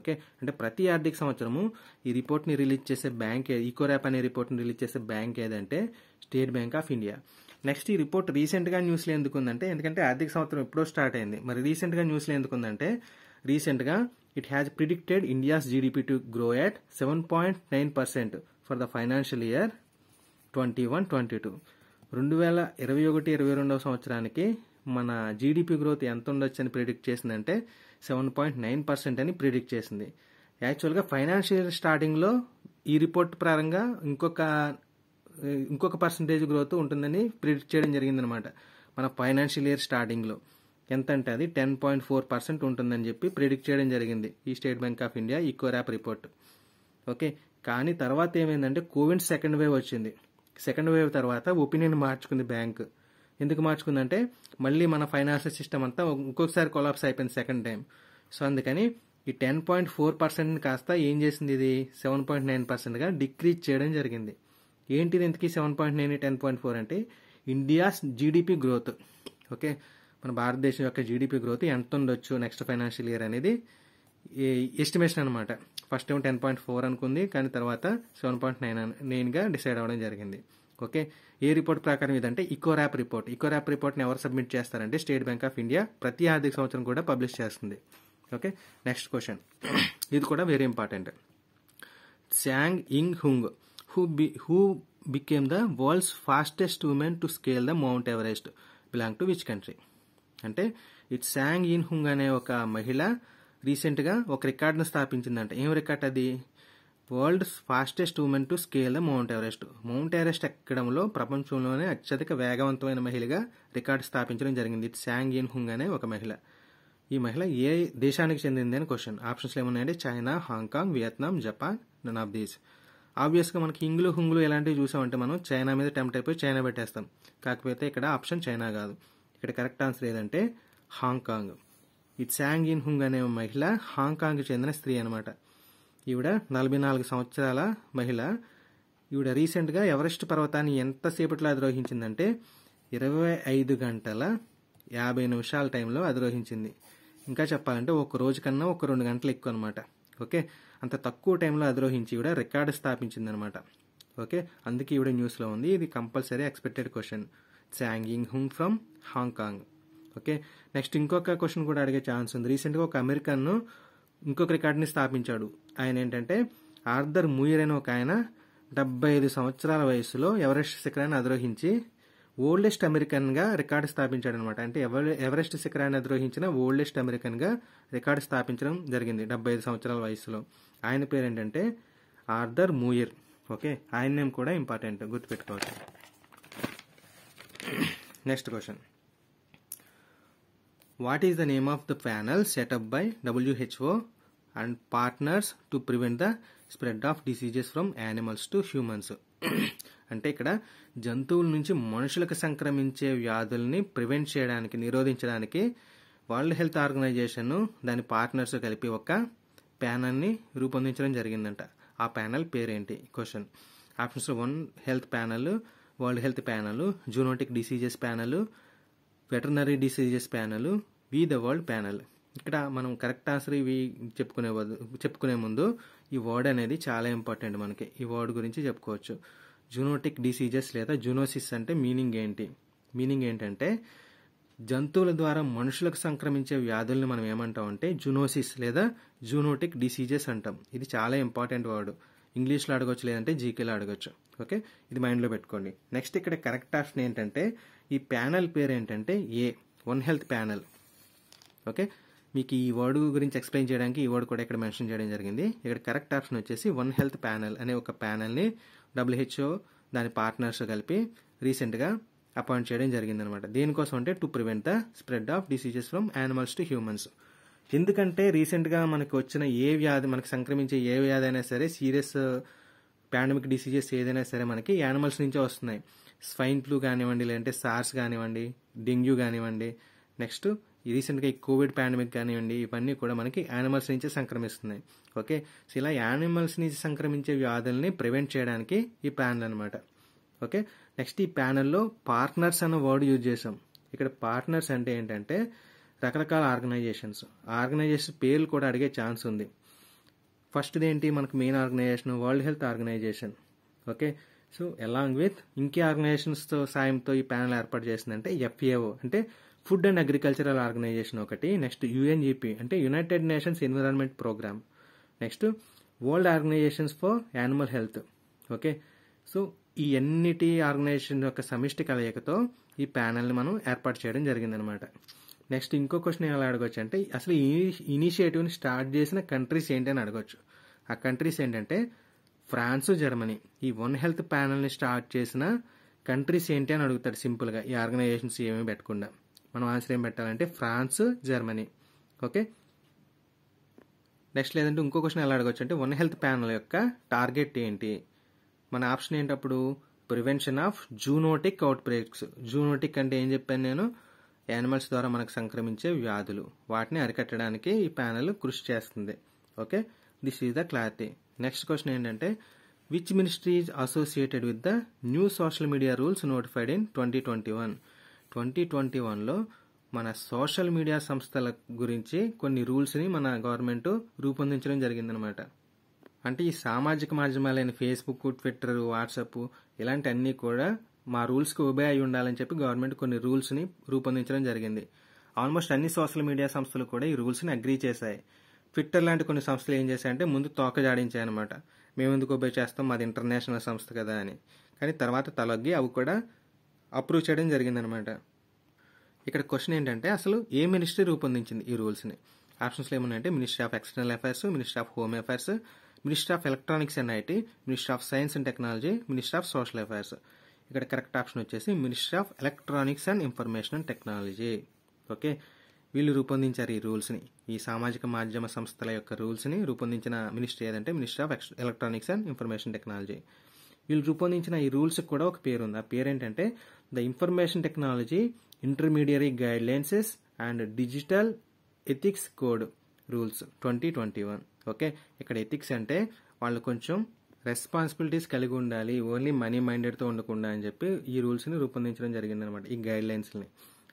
ఓకే అంటే ప్రతి ఆర్థిక సంవత్సరము ఈ రిపోర్ట్ని రిలీజ్ చేసే బ్యాంక్ ఈకో ర్యాప్ అనే రిపోర్ట్ని రిలీజ్ చేసే బ్యాంక్ ఏదంటే State Bank of India next ఈ రిపోర్ట్ రీసెంట్గా న్యూస్లో ఎందుకుందంటే ఎందుకంటే ఆర్థిక సంవత్సరం ఎప్పుడో స్టార్ట్ అయింది మరి రీసెంట్గా న్యూస్లో ఉందంటే రీసెంట్గా it has predicted India's GDP to grow at 7.9% for the financial year twenty 22 రెండు వేల ఇరవై ఒకటి ఇరవై రెండవ సంవత్సరానికి మన జీడిపి గ్రోత్ ఎంత ఉండొచ్చు అని ప్రిడిక్ట్ చేసిందంటే సెవెన్ పాయింట్ నైన్ పర్సెంట్ అని ప్రిడిక్ట్ చేసింది యాక్చువల్గా ఫైనాన్షియల్ ఇయర్ స్టార్టింగ్లో ఈ రిపోర్ట్ ప్రారంగా ఇంకొక ఇంకొక పర్సంటేజ్ గ్రోత్ ఉంటుందని ప్రిడిక్ట్ చేయడం జరిగిందనమాట మన ఫైనాన్షియల్ ఇయర్ స్టార్టింగ్లో ఎంత అంటే అది టెన్ పాయింట్ ఫోర్ పర్సెంట్ ఉంటుందని చెప్పి ప్రిడిక్ట్ చేయడం జరిగింది ఈ State Bank of India Ecowrap report okay కానీ తర్వాత ఏమైందంటే కోవిడ్ సెకండ్ వేవ్ వచ్చింది సెకండ్ వేవ్ తర్వాత ఒపీనియన్ మార్చుకుంది బ్యాంక్ ఎందుకు మార్చుకుందంటే మళ్ళీ మన ఫైనాన్షియల్ సిస్టమ్ అంతా ఇంకొకసారి కొలాప్స్ అయిపోయింది సెకండ్ టైం సో అందుకని ఈ టెన్ పాయింట్ ఫోర్ పర్సెంట్ కాస్త ఏం చేసింది ఇది సెవెన్ పాయింట్ నైన్ పర్సెంట్గా డిక్రీజ్ చేయడం జరిగింది ఏంటిది ఇంతకీ seven point nine ten point four అంటే ఇండియాస్ జీడిపి గ్రోత్ ఓకే మన భారతదేశం యొక్క జీడిపి గ్రోత్ ఎంత ఉండొచ్చు నెక్స్ట్ ఫైనాన్షియల్ ఇయర్ అనేది ఎస్టిమేషన్ అనమాట ఫస్ట్ ఏమో టెన్ పాయింట్ ఫోర్ అనుకుంది కానీ తర్వాత సెవెన్ పాయింట్ నైన్ నైన్గా డిసైడ్ అవ్వడం జరిగింది ఓకే ఏ రిపోర్ట్ ప్రకారం ఇదంటే Ecowrap report Ecowrap రిపోర్ట్ని ఎవరు సబ్మిట్ చేస్తారంటే స్టేట్ బ్యాంక్ ఆఫ్ ఇండియా ప్రతి ఆర్థిక సంవత్సరం కూడా పబ్లిష్ చేస్తుంది ఓకే నెక్స్ట్ క్వశ్చన్ ఇది కూడా very important Tsang Yin Hung who B who became the world's fastest women to scale the mount Everest belong to which country అంటే ఇట్ శాంగ్ ఇన్ హుంగ్ అనే ఒక మహిళ రీసెంట్గా ఒక రికార్డును స్థాపించిందంట ఏం రికార్డ్ అది world fastest women to scale the mount Everest mount Everest ఎక్కడంలో ప్రపంచంలోనే అత్యధిక వేగవంతమైన మహిళగా రికార్డు స్థాపించడం జరిగింది ఇట్ శాంగ్ ఇన్ హుంగ్ అనే ఒక మహిళ ఈ మహిళ ఏ దేశానికి చెందింది అని క్వశ్చన్ ఆప్షన్స్లో ఏమున్నాయంటే China Hong Kong Vietnam Japan none of these ఆబ్వియస్గా మనకి ఇంగ్లు హుంగులు ఎలాంటివి చూసామంటే మనం చైనా మీద టెంప్ట్ అయిపోయి చైనా పెట్టేస్తాం కాకపోతే ఇక్కడ ఆప్షన్ చైనా కాదు ఇక్కడ కరెక్ట్ ఆన్సర్ ఏదంటే హాంకాంగ్ ఈ చాంగ్ ఇన్ హుంగ్ అనే మహిళ హాంకాంగ్కి చెందిన స్త్రీ అనమాట ఈవిడ నలభై నాలుగు సంవత్సరాల మహిళ ఈవిడ రీసెంట్గా ఎవరెస్ట్ పర్వతాన్ని ఎంతసేపట్లో అధిరోహించిందంటే ఇరవై ఐదు గంటల యాభై నిమిషాల టైంలో అధిరోహించింది ఇంకా చెప్పాలంటే ఒక రోజు కన్నా ఒక రెండు గంటలు ఎక్కువ అనమాట ఓకే అంత తక్కువ టైంలో అధిరోహించి ఈవిడ రికార్డు స్థాపించింది అనమాట ఓకే అందుకే ఈవిడ న్యూస్లో ఉంది ఇది compulsory expected question Chang Ying Hung from Hong Kong okay next ఇంకొక క్వశ్చన్ కూడా అడిగే ఛాన్స్ ఉంది రీసెంట్గా ఒక అమెరికన్ ఇంకొక రికార్డుని స్థాపించాడు ఆయన ఏంటంటే ఆర్థర్ ముయిర్ అనే ఒక ఆయన డెబ్బై ఐదు సంవత్సరాల వయసులో ఎవరెస్ట్ శిఖరాన్ని అధిరోహించి ఓల్డెస్ట్ అమెరికన్గా రికార్డు స్థాపించాడు అనమాట అంటే ఎవరెస్ట్ శిఖరాన్ని అధిరోహించిన ఓల్డెస్ట్ అమెరికన్గా రికార్డు స్థాపించడం జరిగింది డెబ్బై ఐదు సంవత్సరాల వయసులో ఆయన పేరు ఏంటంటే ఆర్థర్ మూయిర్ ఓకే ఆయన నేమ్ కూడా ఇంపార్టెంట్ గుర్తుపెట్టుకోవచ్చు next question what is the name of the panel setup by WHO and partners to prevent the spread of diseases from animals to humans అంటే ఇక్కడ జంతువుల నుంచి మనుషులకు సంక్రమించే వ్యాధుల్ని ప్రివెంట్ చేయడానికి నిరోధించడానికి వరల్డ్ హెల్త్ ఆర్గనైజేషన్ దాని పార్ట్నర్స్ కలిపి ఒక ప్యానల్ని రూపొందించడం జరిగిందంట ఆ ప్యానల్ పేరేంటి question options one health panel world health panel zoonotic diseases panel veterinary diseases panel we the world panel ఇక్కడ మనం కరెక్ట్ ఆన్సర్ ఇవి చెప్పుకునే చెప్పుకునే ముందు ఈ వర్డ్ అనేది చాలా ఇంపార్టెంట్ మనకి ఈ వర్డ్ గురించి చెప్పుకోవచ్చు జూనోటిక్ డిసీజెస్ లేదా జూనోసిస్ అంటే మీనింగ్ ఏంటి మీనింగ్ ఏంటంటే జంతువుల ద్వారా మనుషులకు సంక్రమించే వ్యాధుల్ని మనం ఏమంటాం అంటే జునోసిస్ లేదా జూనోటిక్ డిసీజెస్ అంటాం ఇది చాలా ఇంపార్టెంట్ వర్డ్ ఇంగ్లీష్లో అడగొచ్చు లేదంటే జీకేలో అడగొచ్చు ఓకే ఇది మైండ్లో పెట్టుకోండి నెక్స్ట్ ఇక్కడ కరెక్ట్ ఆప్షన్ ఏంటంటే ఈ ప్యానల్ పేరు ఏంటంటే a one health panel okay మీకు ఈ వర్డ్ గురించి ఎక్స్ప్లెయిన్ చేయడానికి ఈ వర్డ్ కూడా ఇక్కడ మెన్షన్ చేయడం జరిగింది ఇక్కడ కరెక్ట్ ఆప్షన్ వచ్చేసి వన్ హెల్త్ ప్యానల్ అనే ఒక ప్యానల్ని డబ్ల్యూహెచ్ఓ దాని పార్ట్నర్స్ కలిపి రీసెంట్గా అపాయింట్ చేయడం జరిగిందనమాట దేనికోసం అంటే to prevent the spread of diseases from animals to humans ఎందుకంటే రీసెంట్గా మనకు వచ్చిన ఏ వ్యాధి మనకు సంక్రమించే ఏ వ్యాధి అయినా సరే సీరియస్ పాండమిక్ డిసీజెస్ ఏదైనా సరే మనకి యానిమల్స్ నుంచే వస్తున్నాయి స్వైన్ ఫ్లూ కానివ్వండి లేదంటే సార్స్ కానివ్వండి డెంగ్యూ కానివ్వండి నెక్స్ట్ రీసెంట్గా ఈ కోవిడ్ పాండమిక్ కానివ్వండి ఇవన్నీ కూడా మనకి యానిమల్స్ నుంచే సంక్రమిస్తున్నాయి ఓకే సో ఇలా యానిమల్స్ నుంచి సంక్రమించే వ్యాధుల్ని ప్రివెంట్ చేయడానికి ఈ ప్యానల్ అనమాట ఓకే నెక్స్ట్ ఈ ప్యానల్లో పార్ట్నర్స్ అన్న వర్డ్ యూజ్ చేసాం ఇక్కడ పార్ట్నర్స్ అంటే ఏంటంటే రకరకాల ఆర్గనైజేషన్స్ ఆర్గనైజేషన్ పేర్లు కూడా అడిగే ఛాన్స్ ఉంది ఫస్ట్ది ఏంటి మనకు main organization world health organization okay so along with ఇంకే ఆర్గనైజేషన్స్తో సాయంతో ఈ ప్యానెల్ ఏర్పాటు చేసిందంటే ఎఫ్ఏఓ అంటే ఫుడ్ అండ్ అగ్రికల్చరల్ ఆర్గనైజేషన్ ఒకటి నెక్స్ట్ యుఎన్జిపి అంటే United Nations environment programme next world organizations for animal health okay so ఈ అన్నిటి ఆర్గనైజేషన్ యొక్క సమిష్టి కలయికతో ఈ ప్యానెల్ని మనం ఏర్పాటు చేయడం జరిగిందనమాట నెక్స్ట్ ఇంకో క్వశ్చన్ ఎలా అడగవచ్చు అంటే అసలు ఈ ఇనిషియేటివ్ని స్టార్ట్ చేసిన కంట్రీస్ ఏంటి అని అడగవచ్చు ఆ కంట్రీస్ ఏంటంటే ఫ్రాన్స్ జర్మనీ ఈ వన్ హెల్త్ ప్యానల్ని స్టార్ట్ చేసిన కంట్రీస్ ఏంటి అని అడుగుతాడు సింపుల్గా ఈ ఆర్గనైజేషన్స్ ఏమీ పెట్టకుండా మనం ఆన్సర్ ఏం పెట్టాలంటే ఫ్రాన్స్ జర్మనీ ఓకే నెక్స్ట్ లేదంటే ఇంకో క్వశ్చన్ ఎలా అడగచ్చు అంటే వన్ హెల్త్ ప్యానల్ యొక్క టార్గెట్ ఏంటి మన ఆప్షన్ ఏంటప్పుడు prevention of zoonotic outbreaks zoonotic అంటే ఏం చెప్పాను నేను యానిమల్స్ ద్వారా మనకు సంక్రమించే వ్యాధులు వాటిని అరికట్టడానికి ఈ ప్యానెల్ కృషి చేస్తుంది okay this is the clarity next question ఏంటంటే which ministry is associated with the new social media rules notified in twenty twenty one twenty twenty వన్లో మన సోషల్ మీడియా సంస్థల గురించి కొన్ని రూల్స్ని మన గవర్నమెంట్ రూపొందించడం జరిగిందనమాట అంటే ఈ సామాజిక మాధ్యమాలైన ఫేస్బుక్ ట్విట్టర్ వాట్సాప్ ఇలాంటి అన్నీ కూడా మా రూల్స్కి ఉబే అయి ఉండాలని చెప్పి గవర్నమెంట్ కొన్ని రూల్స్ని రూపొందించడం జరిగింది ఆల్మోస్ట్ అన్ని సోషల్ మీడియా సంస్థలు కూడా ఈ రూల్స్ని అగ్రీ చేశాయి ట్విట్టర్ లాంటి కొన్ని సంస్థలు ఏం చేశాయంటే ముందు తోక జాడించాయి అనమాట మేము ఎందుకు ఉబే చేస్తాం మాది ఇంటర్నేషనల్ సంస్థ కదా అని కానీ తర్వాత తలొగ్గి అవి కూడా అప్రూవ్ చేయడం జరిగిందనమాట ఇక్కడ క్వశ్చన్ ఏంటంటే అసలు ఏ మినిస్ట్రీ రూపొందించింది ఈ రూల్స్ని ఆప్షన్స్లో ఏమున్నాయంటే ministry of external affairs ministry of home affairs ministry of electronics and IT ministry of science and technology ministry of social affairs ఇక్కడ కరెక్ట్ ఆప్షన్ వచ్చేసి ministry of electronics and information and technology okay వీళ్ళు రూపొందించారు ఈ రూల్స్ని ఈ సామాజిక మాధ్యమ సంస్థల యొక్క రూల్స్ని రూపొందించిన మినిస్ట్రీ ఏదంటే ministry of electronics and information technology వీళ్ళు రూపొందించిన ఈ రూల్స్ కూడా ఒక పేరు ఉంది ఆ పేరేంటంటే the information technology intermediary guidelines and digital ethics code rules twenty twenty one okay ఇక్కడ ఎథిక్స్ అంటే వాళ్ళు కొంచెం రెస్పాన్సిబిలిటీస్ కలిగి ఉండాలి ఓన్లీ మనీ మైండెడ్తో ఉండకుండా అని చెప్పి ఈ రూల్స్ని రూపొందించడం జరిగిందనమాట ఈ గైడ్ లైన్స్ని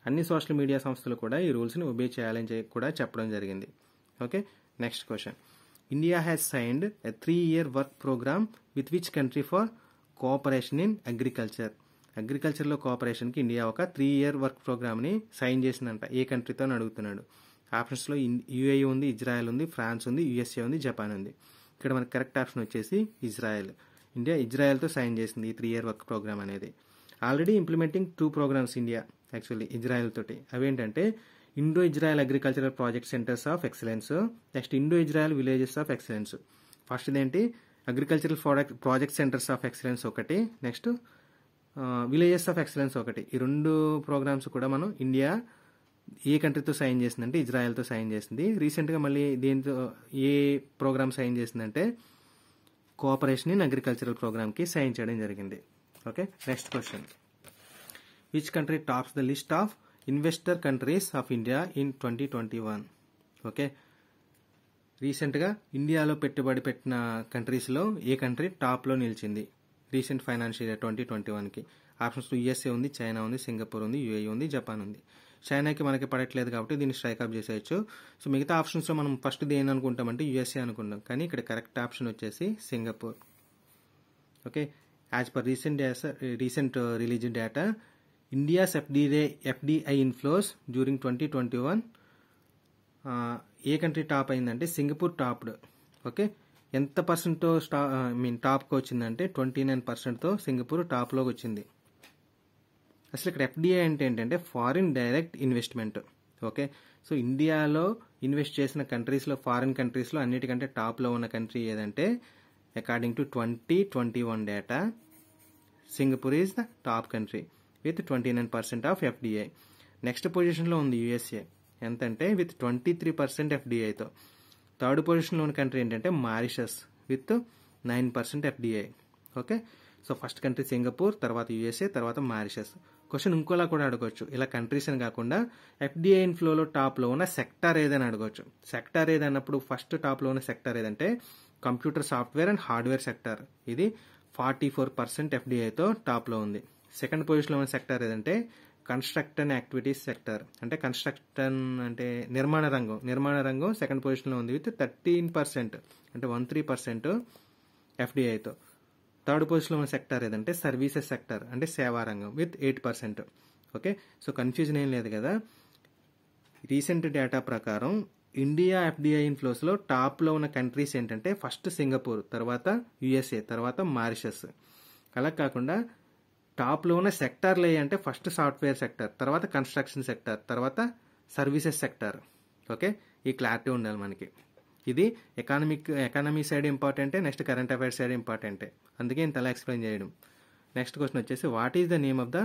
అన్ని సోషల్ మీడియా సంస్థలు కూడా ఈ రూల్స్ని ఒబే చేయాలని కూడా చెప్పడం జరిగింది okay next question India has signed a three year work programme with which country for cooperation in agriculture అగ్రికల్చర్లో కోఆపరేషన్కి ఇండియా ఒక త్రీ ఇయర్ వర్క్ ప్రోగ్రామ్ని సైన్ చేసిందంట ఏ కంట్రీతో అడుగుతున్నాడు ఆప్షన్స్లో యూఏఈ ఉంది ఇజ్రాయెల్ ఉంది ఫ్రాన్స్ ఉంది యూఎస్ఏ ఉంది జపాన్ ఉంది ఇక్కడ మనకి కరెక్ట్ ఆప్షన్ వచ్చేసి ఇజ్రాయెల్ ఇండియా ఇజ్రాయెల్తో సైన్ చేసింది ఈ త్రీ ఇయర్ వర్క్ ప్రోగ్రామ్ అనేది already implementing two programmes India actually Israel తోటి అవేంటంటే Indo Israel agricultural project centres of excellence next Indo Israel villages of excellence first ఏంటి agricultural product project centres of excellence ఒకటి next villages of excellence ఒకటి ఈ రెండు programmes కూడా మనం India ఏ కంట్రీతో sign చేసిందంటే ఇజ్రాయెల్తో సైన్ చేసింది రీసెంట్గా మళ్ళీ దీంతో ఏ ప్రోగ్రామ్ సైన్ చేసిందంటే కోఆపరేషన్ ఇన్ అగ్రికల్చరల్ ప్రోగ్రామ్కి సైన్ చేయడం జరిగింది okay next question which country tops the list of investor countries of India in twenty twenty one okay రీసెంట్గా ఇండియాలో పెట్టుబడి పెట్టిన కంట్రీస్లో ఏ కంట్రీ టాప్లో నిలిచింది recent financial year twenty twenty వన్కి ఆప్షన్స్ యుఎస్ఏ ఉంది చైనా ఉంది సింగపూర్ ఉంది యుఏఈ ఉంది జపాన్ ఉంది చైనాకి మనకి పడట్లేదు కాబట్టి దీన్ని స్ట్రైకప్ చేసేయచ్చు సో మిగతా ఆప్షన్స్లో మనం ఫస్ట్ దేని అనుకుంటామంటే యూఎస్ఏ అనుకుంటాం కానీ ఇక్కడ కరెక్ట్ ఆప్షన్ వచ్చేసి Singapore okay as per recent recent uh, release data India's FDA FDI inflows during twenty twenty one ఏ కంట్రీ టాప్ అయిందంటే సింగపూర్ టాప్డ్ ఓకే ఎంత పర్సెంట్తో స్టా ఐ మీన్ టాప్కి వచ్చిందంటే ట్వంటీ నైన్ పర్సెంట్తో సింగపూర్ టాప్లోకి వచ్చింది అసలు ఇక్కడ ఎఫ్డిఐ అంటే ఏంటంటే foreign direct investment okay so ఇండియాలో ఇన్వెస్ట్ చేసిన కంట్రీస్లో ఫారిన్ కంట్రీస్లో అన్నిటికంటే టాప్లో ఉన్న కంట్రీ ఏదంటే according to twenty twenty one data Singapore is the top country with twenty nine percent of FDI next పొజిషన్లో ఉంది యూఎస్ఏ ఎంతంటే విత్ ట్వంటీ త్రీ పర్సెంట్ ఎఫ్డిఐతో థర్డ్ పొజిషన్లో ఉన్న కంట్రీ ఏంటంటే Mauritius with nine percent FDI okay so first country Singapore తర్వాత USA తర్వాత Mauritius question ఇంకోలా కూడా అడగవచ్చు ఇలా కంట్రీస్ అని కాకుండా ఎఫ్డిఐ ఇన్ఫ్లోలో టాప్లో ఉన్న సెక్టార్ ఏదని అడగవచ్చు సెక్టార్ ఏదన్నప్పుడు ఫస్ట్ టాప్లో ఉన్న సెక్టార్ ఏదంటే computer software and hardware sector ఇది ఫార్టీ ఫోర్ పర్సెంట్ ఎఫ్డిఐతో టాప్లో ఉంది సెకండ్ పొజిషన్లో ఉన్న సెక్టార్ ఏదంటే కన్స్ట్రక్షన్ యాక్టివిటీస్ సెక్టర్ అంటే కన్స్ట్రక్షన్ అంటే నిర్మాణ రంగం నిర్మాణ రంగం సెకండ్ పొజిషన్లో ఉంది విత్ థర్టీన్ పర్సెంట్ అంటే వన్ త్రీ పర్సెంట్ ఎఫ్డిఐతో థర్డ్ పొజిషన్లో ఉన్న సెక్టార్ ఏదంటే సర్వీసెస్ సెక్టార్ అంటే సేవా రంగం with eight percent okay so confusion ఏం లేదు కదా రీసెంట్ డేటా ప్రకారం ఇండియా ఎఫ్డిఐ ఇన్ఫ్లోస్లో టాప్లో ఉన్న కంట్రీస్ ఏంటంటే ఫస్ట్ సింగపూర్ తర్వాత యుఎస్ఏ తర్వాత మారిషస్ అలా కాకుండా టాప్లో ఉన్న సెక్టర్లు అంటే ఫస్ట్ సాఫ్ట్వేర్ సెక్టర్ తర్వాత కన్స్ట్రక్షన్ సెక్టర్ తర్వాత సర్వీసెస్ సెక్టర్ ఓకే ఈ క్లారిటీ ఉండాలి మనకి ఇది ఎకానమిక్ ఎకానమీ సైడ్ ఇంపార్టెంటే నెక్స్ట్ కరెంట్ అఫైర్స్ సైడ్ ఇంపార్టెంటే అందుకే ఇంత అలా ఎక్స్ప్లెయిన్ చేయడం నెక్స్ట్ క్వశ్చన్ వచ్చేసి what is the name of the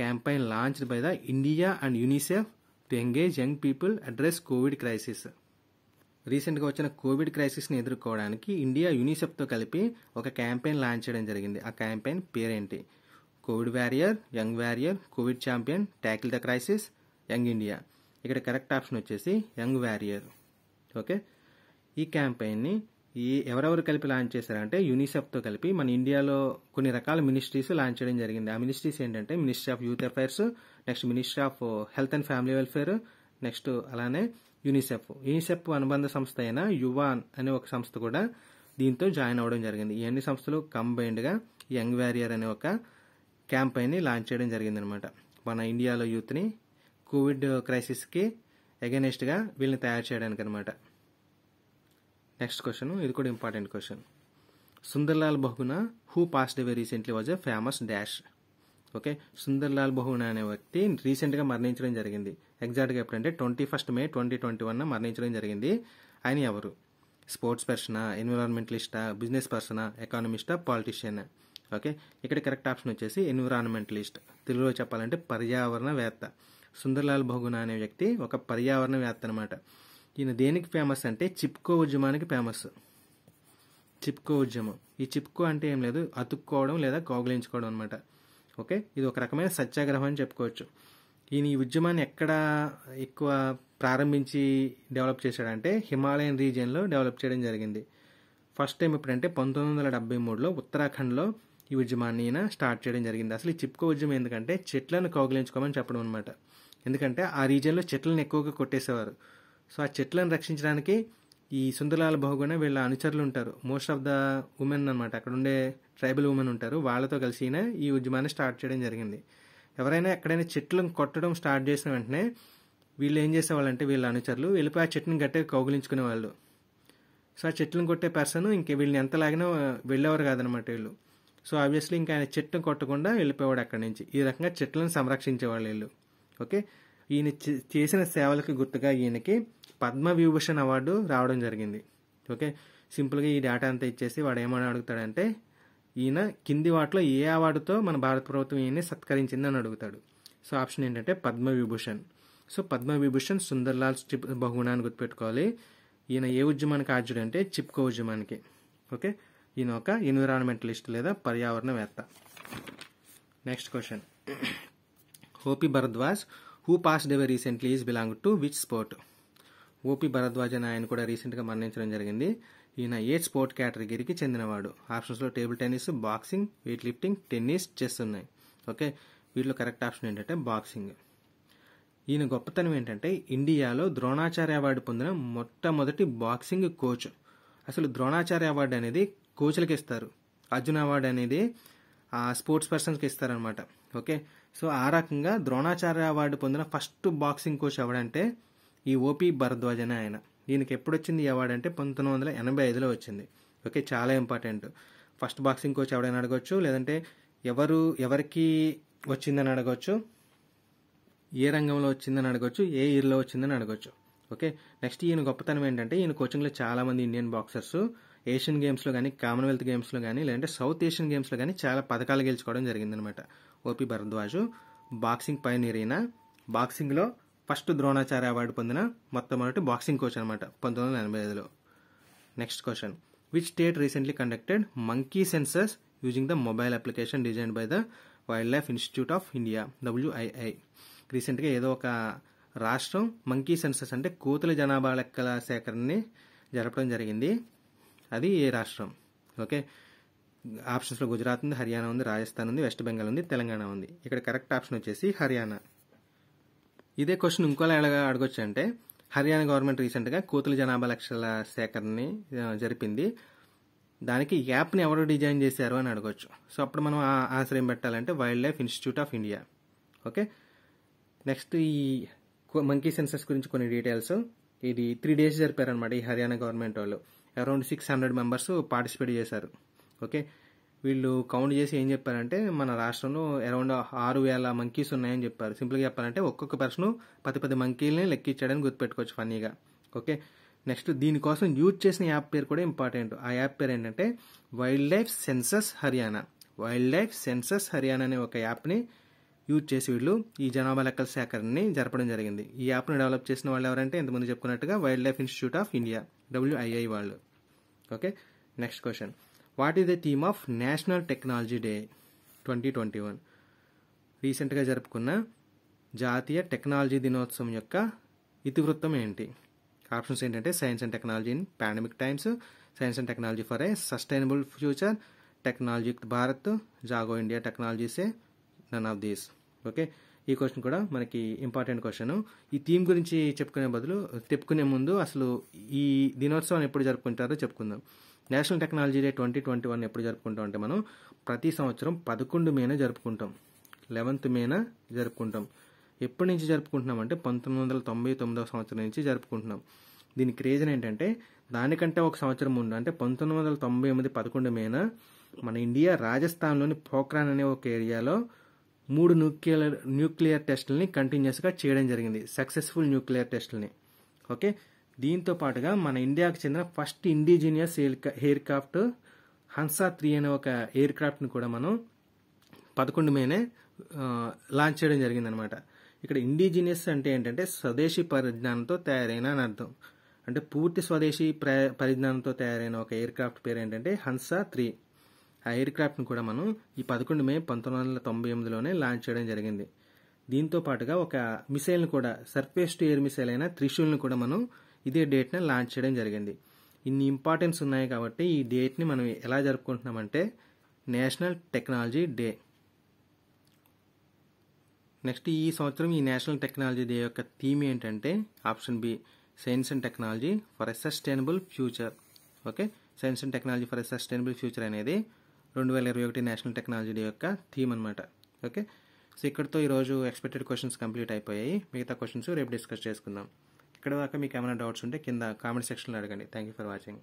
campaign launched by the India and UNICEF to engage young people address COVID crisis రీసెంట్గా వచ్చిన కోవిడ్ క్రైసిస్ని ఎదుర్కోవడానికి ఇండియా యూనిసెఫ్తో కలిపి ఒక క్యాంపెయిన్ లాంచ్ చేయడం జరిగింది ఆ క్యాంపెయిన్ పేరేంటి COVID warrior young warrior COVID champion tackle the crisis young India ఇక్కడ కరెక్ట్ ఆప్షన్ వచ్చేసి యంగ్ వ్యారియర్ ఓకే ఈ క్యాంపెయిన్ని ఈ ఎవరెవరు కలిపి లాంచ్ చేశారంటే యూనిసెఫ్తో కలిపి మన ఇండియాలో కొన్ని రకాల మినిస్ట్రీస్ లాంచ్ చేయడం జరిగింది ఆ మినిస్ట్రీస్ ఏంటంటే ministry of youth affairs next ministry of health and family welfare next అలానే యూనిసెఫ్ యూనిసెఫ్ అనుబంధ సంస్థ అయిన యువాన్ అనే ఒక సంస్థ కూడా దీంతో జాయిన్ అవ్వడం జరిగింది ఈ అన్ని సంస్థలు కంబైన్డ్గా యంగ్ వ్యారియర్ అనే ఒక క్యాంపెయిన్ని లాంచ్ చేయడం జరిగింది అనమాట మన ఇండియాలో యూత్ని కోవిడ్ క్రైసిస్కి అగెనెస్ట్గా వీళ్ళని తయారు చేయడానికి అనమాట నెక్స్ట్ క్వశ్చన్ ఇది కూడా important question Sunderlal Bahuguna who passed away recently was a famous dash okay Sunderlal Bahuguna అనే వ్యక్తి రీసెంట్గా మరణించడం జరిగింది ఎగ్జాక్ట్గా ఎప్పుడంటే twenty first May twenty twenty one మరణించడం జరిగింది ఆయన ఎవరు స్పోర్ట్స్ పర్సనా ఎన్విరాన్మెంటలిస్టా బిజినెస్ పర్సనా ఎకానమిస్టా పాలిటీషియన్ ఓకే ఇక్కడ కరెక్ట్ ఆప్షన్ వచ్చేసి ఎన్విరాన్మెంటలిస్ట్ తెలుగులో చెప్పాలంటే పర్యావరణవేత్త సుందర్లాల్ బహుగుణ అనే వ్యక్తి ఒక పర్యావరణవేత్త అనమాట ఈయన దేనికి ఫేమస్ అంటే చిప్కో ఉద్యమానికి ఫేమస్ చిప్కో ఉద్యమం ఈ చిప్కో అంటే ఏం లేదు అతుక్కోవడం లేదా కోగులించుకోవడం అనమాట ఓకే ఇది ఒక రకమైన సత్యాగ్రహం అని చెప్పుకోవచ్చు ఈయన ఈ ఉద్యమాన్ని ఎక్కడ ఎక్కువ ప్రారంభించి డెవలప్ చేశాడంటే హిమాలయన్ రీజియన్లో డెవలప్ చేయడం జరిగింది ఫస్ట్ టైం ఎప్పుడంటే పంతొమ్మిది వందల డెబ్బై మూడులో ఉత్తరాఖండ్లో ఈ ఉద్యమాన్ని ఈయన స్టార్ట్ చేయడం జరిగింది అసలు ఈ చిప్కో ఉద్యమం ఎందుకంటే చెట్లను కౌగిలించుకోమని చెప్పడం అనమాట ఎందుకంటే ఆ రీజియన్లో చెట్లను ఎక్కువగా కొట్టేసేవారు సో ఆ చెట్లను రక్షించడానికి ఈ సుందరలాల బహుగుణ వీళ్ళ అనుచరులు ఉంటారు మోస్ట్ ఆఫ్ ద ఉమెన్ అనమాట అక్కడ ఉండే ట్రైబల్ ఉమెన్ ఉంటారు వాళ్ళతో కలిసి ఈ ఉద్యమాన్ని స్టార్ట్ చేయడం జరిగింది ఎవరైనా ఎక్కడైనా చెట్లను కొట్టడం స్టార్ట్ చేసిన వెంటనే వీళ్ళు ఏం చేసేవాళ్ళంటే వీళ్ళ అనుచరులు వెళ్ళిపోయి ఆ చెట్టును గట్టిగా కౌగులించుకునే వాళ్ళు సో ఆ చెట్లను కొట్టే పర్సన్ ఇంకా వీళ్ళని ఎంత లాగినా వెళ్ళేవారు కాదనమాట వీళ్ళు సో ఆబ్వియస్లీ ఇంకా ఆయన చెట్టును కొట్టకుండా వెళ్ళిపోయాడు అక్కడి నుంచి ఈ రకంగా చెట్లను సంరక్షించేవాళ్ళు వీళ్ళు ఓకే ఈయన చేసిన సేవలకు గుర్తుగా ఈయనకి పద్మ విభూషణ్ అవార్డు రావడం జరిగింది ఓకే సింపుల్గా ఈ డేటా అంతా ఇచ్చేసి వాడు ఏమని అడుగుతాడంటే ఈయన కింది వాటిలో ఏ అవార్డుతో మన భారత ప్రభుత్వం ఈయన్ని సత్కరించింది అని అడుగుతాడు సో ఆప్షన్ ఏంటంటే పద్మ విభూషణ్ సో పద్మ విభూషణ్ సుందర్లాల్ చిప్ బహుగుణాన్ని గుర్తుపెట్టుకోవాలి ఈయన ఏ ఉద్యమానికి ఆర్జుడు అంటే చిప్కో ఉద్యమానికి ఓకే ఈయన ఒక ఎన్విరాన్మెంటలిస్ట్ లేదా పర్యావరణవేత్త next question OP Bhardwaj who pass away recently is belong to which sport OP అని ఆయన కూడా రీసెంట్గా మరణించడం జరిగింది ఈయన ఏ స్పోర్ట్ కేటగిరీకి చెందినవాడు ఆప్షన్స్లో table tennis boxing weightlifting tennis chess ఉన్నాయి ఓకే వీటిలో కరెక్ట్ ఆప్షన్ ఏంటంటే బాక్సింగ్ ఈయన గొప్పతనం ఏంటంటే ఇండియాలో ద్రోణాచార్య అవార్డు పొందిన మొట్టమొదటి బాక్సింగ్ కోచ్ అసలు ద్రోణాచార్య అవార్డు అనేది కోచ్లకి ఇస్తారు అర్జున్ అవార్డు అనేది ఆ స్పోర్ట్స్ పర్సన్స్కి ఇస్తారనమాట ఓకే సో ఆ రకంగా ద్రోణాచార్య అవార్డు పొందిన ఫస్ట్ బాక్సింగ్ కోచ్ ఎవడంటే ఈ ఓపీ అనే ఆయన దీనికి ఎప్పుడు వచ్చింది అవార్డు అంటే పంతొమ్మిది వందల ఎనభై ఐదులో వచ్చింది ఓకే చాలా ఇంపార్టెంట్ ఫస్ట్ బాక్సింగ్ కోచ్ ఎవడైనా అడగవచ్చు లేదంటే ఎవరు ఎవరికి వచ్చిందని అడగవచ్చు ఏ రంగంలో వచ్చిందని అడగొచ్చు ఏ ఇయర్లో వచ్చిందని అడగవచ్చు ఓకే నెక్స్ట్ ఈయన గొప్పతనం ఏంటంటే ఈయన కోచింగ్లో చాలామంది ఇండియన్ బాక్సర్స్ ఏషియన్ గేమ్స్లో కానీ కామన్వెల్త్ గేమ్స్లో కానీ లేదంటే సౌత్ ఏషియన్ గేమ్స్లో కానీ చాలా పథకాలు గెలుచుకోవడం జరిగిందనమాట ఓపీ భరద్వాజు బాక్సింగ్ పైన ఈయన బాక్సింగ్లో ఫస్ట్ ద్రోణాచార్య అవార్డు పొందిన మొట్టమొదటి బాక్సింగ్ కోచ్ అనమాట పంతొమ్మిది వందల ఎనభై ఐదులో next question which state recently conducted monkey census using the mobile application design by the wildlife institute of India WII రీసెంట్గా ఏదో ఒక రాష్ట్రం మంకీ సెన్సస్ అంటే కోతుల జనాభా లెక్కల సేకరణని జరపడం జరిగింది అది ఏ రాష్ట్రం ఓకే ఆప్షన్స్లో గుజరాత్ ఉంది హర్యానా ఉంది రాజస్థాన్ ఉంది వెస్ట్ బెంగాల్ ఉంది తెలంగాణ ఉంది ఇక్కడ కరెక్ట్ ఆప్షన్ వచ్చేసి హర్యానా ఇదే క్వశ్చన్ ఇంకోలా ఎలాగా అడగొచ్చు అంటే హర్యానా గవర్నమెంట్ రీసెంట్గా కూతుల జనాభా లక్షల సేకరణని జరిపింది దానికి యాప్ని ఎవరు డిజైన్ చేశారు అని అడగొచ్చు సో అప్పుడు మనం ఆన్సర్ ఏం పెట్టాలంటే wildlife institute of India okay next ఈ మంకీ సెన్సస్ గురించి కొన్ని డీటెయిల్స్ ఇది త్రీ డేస్ జరిపారనమాట ఈ హర్యానా గవర్నమెంట్ వాళ్ళు around six hundred members participate చేశారు ఓకే వీళ్ళు కౌంట్ చేసి ఏం చెప్పారంటే మన రాష్ట్రంలో అరౌండ్ ఆరు వేల మంకీస్ ఉన్నాయని చెప్పారు సింపుల్గా చెప్పాలంటే ఒక్కొక్క పర్సన్ పది పది మంకీలని లెక్కించాడని గుర్తుపెట్టుకోవచ్చు ఫన్నీగా ఓకే నెక్స్ట్ దీనికోసం యూజ్ చేసిన యాప్ పేరు కూడా ఇంపార్టెంట్ ఆ యాప్ పేరు ఏంటంటే wildlife census Haryana wildlife census Haryana అనే ఒక యాప్ని యూజ్ చేసి వీళ్ళు ఈ జనాభా లెక్కల సేకరణని జరపడం జరిగింది ఈ యాప్ను డెవలప్ చేసిన వాళ్ళు ఎవరంటే ఇంతకుముందు చెప్పుకున్నట్టుగా wildlife institute of India WII వాళ్ళు okay next question what is the theme of national technology day twenty twenty one రీసెంట్గా జరుపుకున్న జాతీయ టెక్నాలజీ దినోత్సవం యొక్క ఇతివృత్తం ఏంటి ఆప్షన్స్ ఏంటంటే science and technology in pandemic times science and technology for a sustainable future technology Bharat Jago India technologies a none of these okay ఈ question కూడా మనకి ఇంపార్టెంట్ క్వశ్చన్ ఈ థీమ్ గురించి చెప్పుకునే బదులు చెప్పుకునే ముందు అసలు ఈ దినోత్సవాన్ని ఎప్పుడు జరుపుకుంటారో చెప్పుకుందాం national technology day twenty twenty one ఎప్పుడు జరుపుకుంటాం అంటే మనం ప్రతి సంవత్సరం పదకొండు మేన జరుపుకుంటాం లెవెన్త్ మేన జరుపుకుంటాం ఎప్పటి నుంచి జరుపుకుంటున్నాం అంటే పంతొమ్మిది వందల తొంభై తొమ్మిదవ సంవత్సరం నుంచి జరుపుకుంటున్నాం దీనికి రీజన్ ఏంటంటే దానికంటే ఒక సంవత్సరం ముందు అంటే పంతొమ్మిది వందల తొంభై ఎనిమిది పదకొండు మేన మన ఇండియా రాజస్థాన్లోని పోఖ్రాన్ అనే ఒక ఏరియాలో మూడు న్యూక్లియర్ న్యూక్లియర్ టెస్టులని కంటిన్యూస్గా చేయడం జరిగింది సక్సెస్ఫుల్ న్యూక్లియర్ టెస్టులని ఓకే దీంతో పాటుగా మన ఇండియాకు చెందిన first indigenous aircraft Hansa three అనే ఒక ఎయిర్ క్రాఫ్ట్ని కూడా మనం పదకొండు మేనే లాంచ్ చేయడం జరిగిందనమాట ఇక్కడ ఇండిజినియస్ అంటే ఏంటంటే స్వదేశీ పరిజ్ఞానంతో తయారైన అని అర్థం అంటే పూర్తి స్వదేశీ పరిజ్ఞానంతో తయారైన ఒక ఎయిర్ క్రాఫ్ట్ పేరు ఏంటంటే హన్సా త్రీ ఆ ఎయిర్ క్రాఫ్ట్ని కూడా మనం ఈ పదకొండు మే పంతొమ్మిది వందల తొంభై ఎనిమిదిలోనే లాంచ్ చేయడం జరిగింది దీంతో పాటుగా ఒక మిసైల్ని కూడా సర్ఫేస్ టు ఎయిర్ మిసైల్ అయిన త్రిశూల్ని కూడా మనం ఇదే డేట్ని లాంచ్ చేయడం జరిగింది ఇన్ని ఇంపార్టెన్స్ ఉన్నాయి కాబట్టి ఈ డేట్ని మనం ఎలా జరుపుకుంటున్నామంటే నేషనల్ టెక్నాలజీ డే నెక్స్ట్ ఈ సంవత్సరం ఈ నేషనల్ టెక్నాలజీ డే యొక్క థీమ్ ఏంటంటే option B science and technology for a sustainable future okay science and technology for a sustainable future అనేది రెండు వేల ఇరవై ఒకటి నేషనల్ టెక్నాలజీ డే యొక్క థీమ్ అనమాట ఓకే సో ఇక్కడతో ఈరోజు ఎక్స్పెక్టెడ్ క్వశ్చన్స్ కంప్లీట్ అయిపోయాయి మిగతా క్వశ్చన్స్ రేపు డిస్కస్ చేసుకుందాం ఇక్కడ దాకా మీకు ఏమైనా డౌట్స్ ఉంటే కింద కామెంట్ సెక్షన్లో అడగండి థ్యాంక్ యూ ఫర్ వాచింగ్